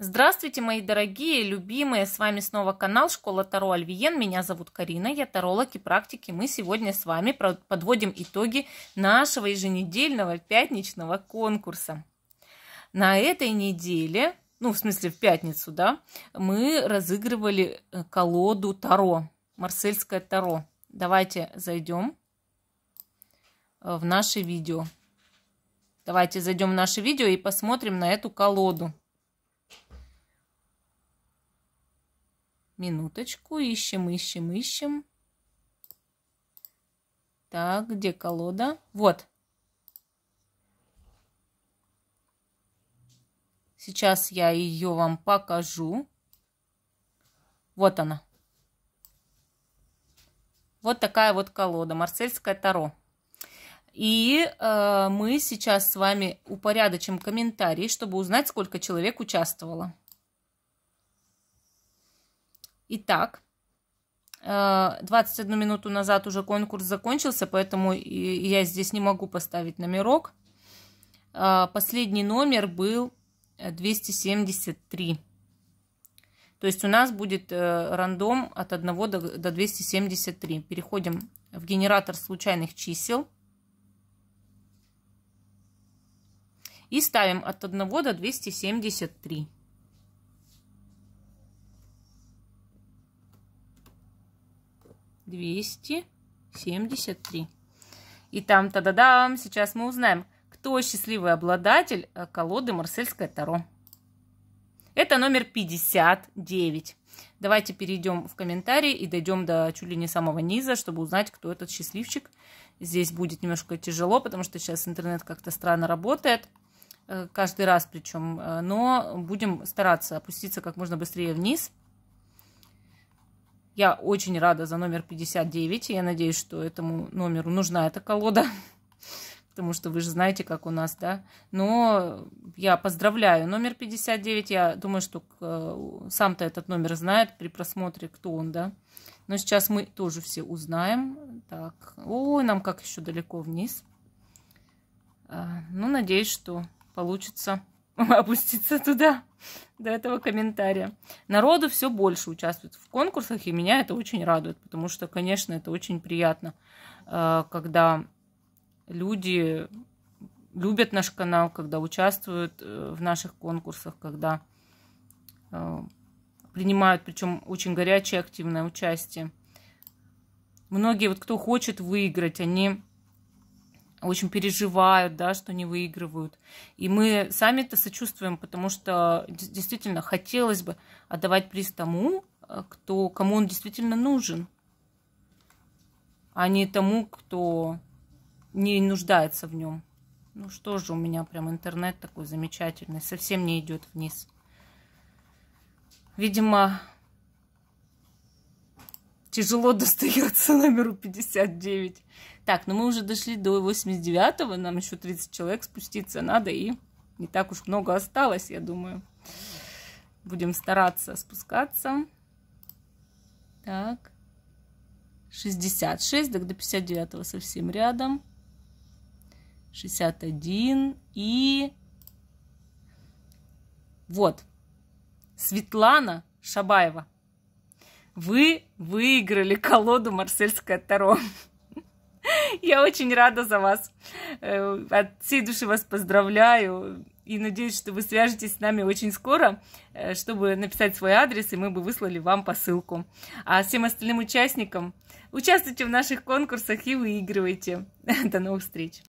Здравствуйте, мои дорогие, любимые! С вами снова канал Школа Таро Альвиен. Меня зовут Карина, я таролог и практик, и мы сегодня с вами подводим итоги нашего еженедельного пятничного конкурса. На этой неделе, ну, в смысле, в пятницу, да, мы разыгрывали э, колоду Таро, Марсельское Таро. Давайте зайдем э, в наше видео. Давайте зайдем в наше видео и посмотрим на эту колоду. Минуточку, ищем, ищем, ищем. Так, где колода? Вот. Сейчас я ее вам покажу. Вот она. Вот такая вот колода, марсельское таро. И э, мы сейчас с вами упорядочим комментарии, чтобы узнать, сколько человек участвовало. Итак, 21 э, минуту назад уже конкурс закончился, поэтому я здесь не могу поставить номерок. Э, последний номер был 273. Э, То есть у нас будет рандом от 1 до 273. Переходим в генератор случайных чисел. И ставим от 1 до 273. 273. И там, та-да-дам, сейчас мы узнаем, кто счастливый обладатель э, колоды Марсельское Таро. Это номер 59. Давайте перейдем в комментарии и дойдем до чуть ли не самого низа, чтобы узнать, кто этот счастливчик. Здесь будет немножко тяжело, потому что сейчас интернет как-то странно работает. Э, каждый раз причем. Э, но будем стараться опуститься как можно быстрее вниз. Я очень рада за номер 59. Я надеюсь, что этому номеру нужна эта колода. Потому что вы же знаете, как у нас, да. Но я поздравляю. Номер 59, я думаю, что э, сам-то этот номер знает при просмотре, кто он, да. Но сейчас мы тоже все узнаем. Так, ой, нам как еще далеко вниз. А, ну, надеюсь, что получится опуститься туда, до этого комментария. Народу все больше участвует в конкурсах, и меня это очень радует, потому что, конечно, это очень приятно, э, когда люди любят наш канал, когда участвуют э, в наших конкурсах, когда э, принимают, причем очень горячее, активное участие. Многие, вот кто хочет выиграть, они очень переживают, да, что не выигрывают. И мы сами это сочувствуем, потому что действительно хотелось бы отдавать приз тому, э, кто, кому он действительно нужен, а не тому, кто не нуждается в нем. Ну что же, у меня прям интернет такой замечательный, совсем не идет вниз. Видимо, тяжело достается номеру 59. Так, ну мы уже дошли до 89-го, нам еще 30 человек спуститься надо, и не так уж много осталось, я думаю. Будем стараться спускаться. Так, 66, так до 59 го совсем рядом. 61 и... Вот, Светлана Шабаева. Вы выиграли колоду «Марсельское Таро». Я очень рада за вас. Э, от всей души вас поздравляю. И надеюсь, что вы свяжетесь с нами очень скоро, э, чтобы написать свой адрес, и мы бы выслали вам посылку. А всем остальным участникам участвуйте в наших конкурсах и выигрывайте. До новых встреч!